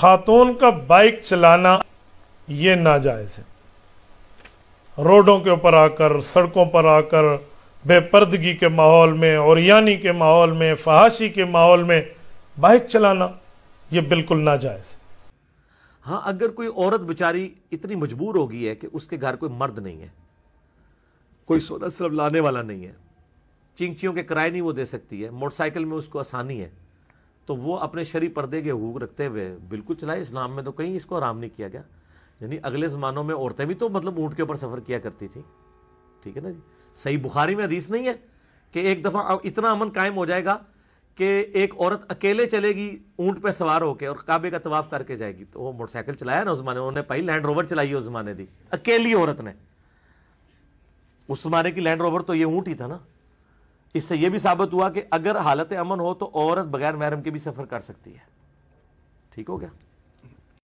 खातून का बाइक चलाना ये नाजायज़ है रोडों के ऊपर आकर सड़कों पर आकर बेपर्दगी के माहौल में और यानी के माहौल में फहाशी के माहौल में बाइक चलाना ये बिल्कुल नाजायज़ है हाँ अगर कोई औरत बेचारी इतनी मजबूर हो गई है कि उसके घर कोई मर्द नहीं है कोई सौदा सिर्फ लाने वाला नहीं है चिंचियों के किराए नहीं वो दे सकती है मोटरसाइकिल में उसको आसानी है तो वो अपने शरी पर्दे के हकूक रखते हुए बिल्कुल चलाए इस्लाम में तो कहीं इसको आराम नहीं किया गया यानी अगले ज़मानों में औरतें भी तो मतलब ऊँट के ऊपर सफ़र किया करती थी ठीक है ना जी सही बुखारी में हदीस नहीं है कि एक दफ़ा अब इतना अमन कायम हो जाएगा कि एक औरत अकेले चलेगी ऊँट पर सवार होकर और काबे का तवाफ करके जाएगी तो वो मोटरसाइकिल चलाया ना उस जमाने उन्होंने पाई लैंड रोवर चलाई उस जमाने दी अकेली औरत ने उस जमाने की लैंड रोवर तो ये ऊँट ही था ना इससे यह भी साबित हुआ कि अगर हालत अमन हो तो औरत बगैर महरम के भी सफ़र कर सकती है ठीक हो गया